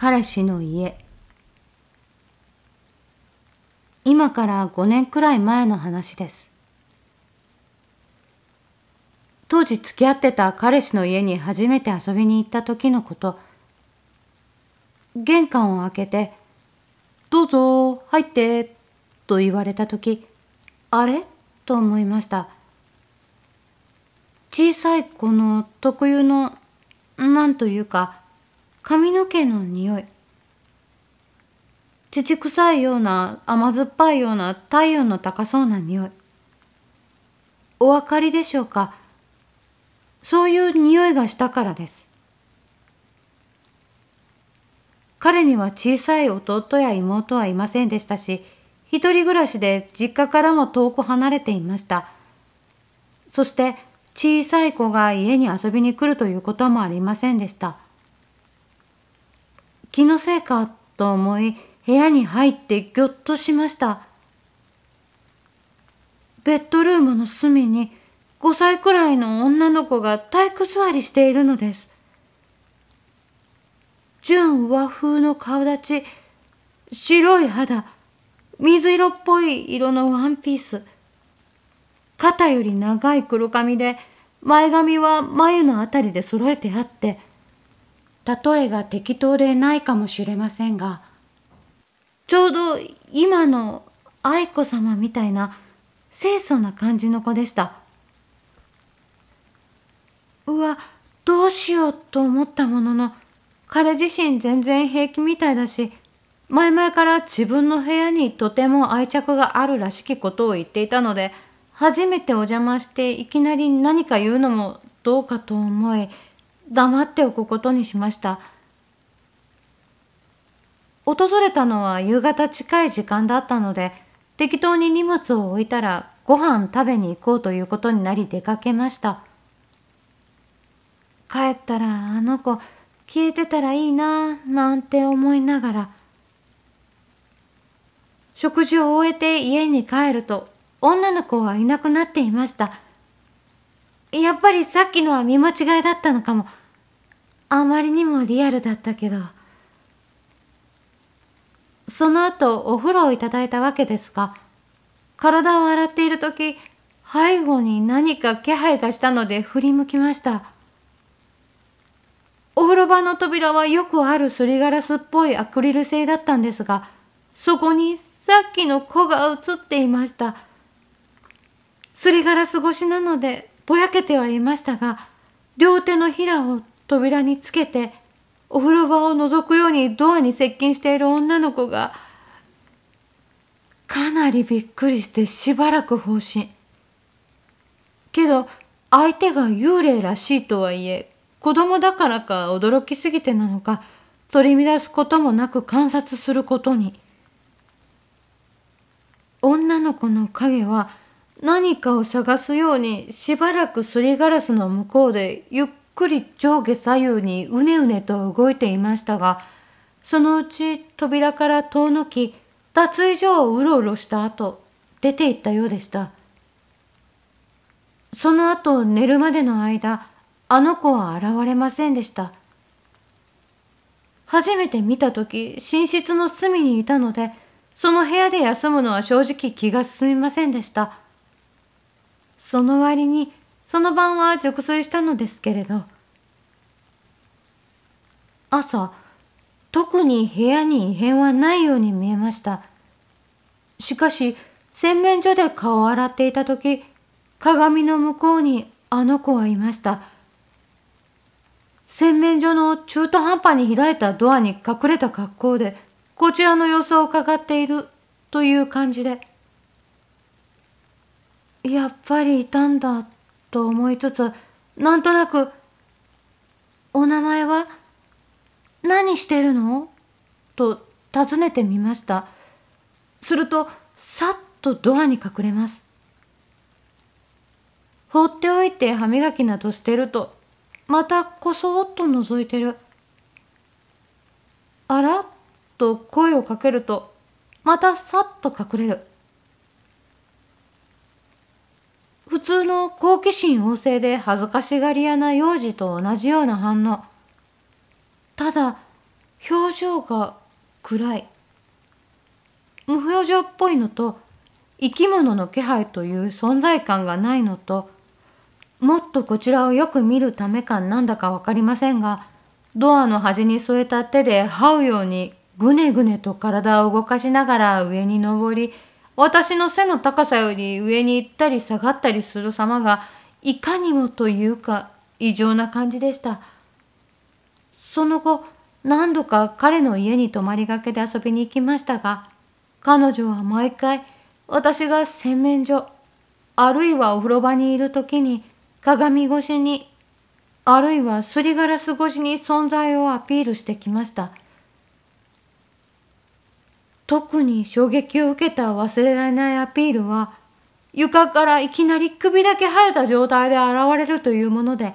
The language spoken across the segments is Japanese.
彼氏の家今から5年くらい前の話です当時付き合ってた彼氏の家に初めて遊びに行った時のこと玄関を開けて「どうぞ入って」と言われた時あれと思いました小さい子の特有のなんというか髪の毛の匂い乳臭いような甘酸っぱいような体温の高そうな匂いお分かりでしょうかそういう匂いがしたからです彼には小さい弟や妹はいませんでしたし一人暮らしで実家からも遠く離れていましたそして小さい子が家に遊びに来るということもありませんでした気のせいかと思い部屋に入ってぎょっとしましたベッドルームの隅に5歳くらいの女の子が体育座りしているのです純和風の顔立ち白い肌水色っぽい色のワンピース肩より長い黒髪で前髪は眉のあたりで揃えてあって例えが適当でないかもしれませんがちょうど今の愛子様みたいな清楚な感じの子でしたうわどうしようと思ったものの彼自身全然平気みたいだし前々から自分の部屋にとても愛着があるらしきことを言っていたので初めてお邪魔していきなり何か言うのもどうかと思い黙っておくことにしました訪れたのは夕方近い時間だったので適当に荷物を置いたらご飯食べに行こうということになり出かけました帰ったらあの子消えてたらいいなぁなんて思いながら食事を終えて家に帰ると女の子はいなくなっていましたやっぱりさっきのは見間違いだったのかもあまりにもリアルだったけどその後お風呂をいただいたわけですが体を洗っている時背後に何か気配がしたので振り向きましたお風呂場の扉はよくあるすりガラスっぽいアクリル製だったんですがそこにさっきの子が映っていましたすりガラス越しなのでぼやけてはいましたが両手のひらを扉につけてお風呂場を覗くようにドアに接近している女の子がかなりびっくりしてしばらく放心けど相手が幽霊らしいとはいえ子供だからか驚きすぎてなのか取り乱すこともなく観察することに女の子の影は何かを探すようにしばらくすりガラスの向こうでゆっくり上下左右にうねうねと動いていましたが、そのうち扉から遠のき、脱衣所をうろうろした後、出て行ったようでした。その後寝るまでの間、あの子は現れませんでした。初めて見た時、寝室の隅にいたので、その部屋で休むのは正直気が進みませんでした。その割に、その晩は熟睡したのですけれど、朝、特に部屋に異変はないように見えました。しかし、洗面所で顔を洗っていた時、鏡の向こうにあの子はいました。洗面所の中途半端に開いたドアに隠れた格好で、こちらの様子を伺っているという感じで、やっぱりいたんだと思いつつなんとなく「お名前は何してるの?」と尋ねてみましたするとさっとドアに隠れます放っておいて歯磨きなどしてるとまたこそっと覗いてる「あら?」と声をかけるとまたさっと隠れる通の好奇心旺盛で恥ずかしがり屋な幼児と同じような反応。ただ、表情が暗い。無表情っぽいのと、生き物の気配という存在感がないのと、もっとこちらをよく見るためかなんだか分かりませんが、ドアの端に添えた手で這うようにぐねぐねと体を動かしながら上に登り、私の背の高さより上に行ったり下がったりする様がいかにもというか異常な感じでした。その後何度か彼の家に泊まりがけで遊びに行きましたが彼女は毎回私が洗面所あるいはお風呂場にいる時に鏡越しにあるいはすりガラス越しに存在をアピールしてきました。特に衝撃を受けた忘れられないアピールは床からいきなり首だけ生えた状態で現れるというもので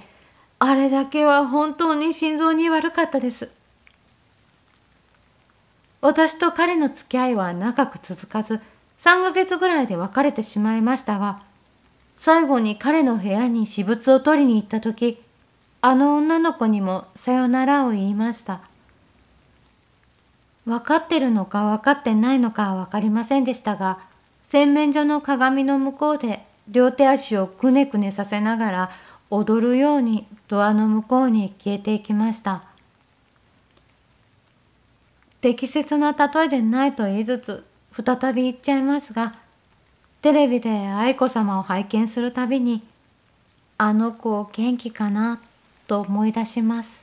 あれだけは本当に心臓に悪かったです私と彼の付き合いは長く続かず3ヶ月ぐらいで別れてしまいましたが最後に彼の部屋に私物を取りに行った時あの女の子にもさよならを言いました。分かってるのか分かってないのかは分かりませんでしたが洗面所の鏡の向こうで両手足をくねくねさせながら踊るようにドアの向こうに消えていきました適切な例えでないと言いつつ再び言っちゃいますがテレビで愛子さまを拝見するたびにあの子元気かなと思い出します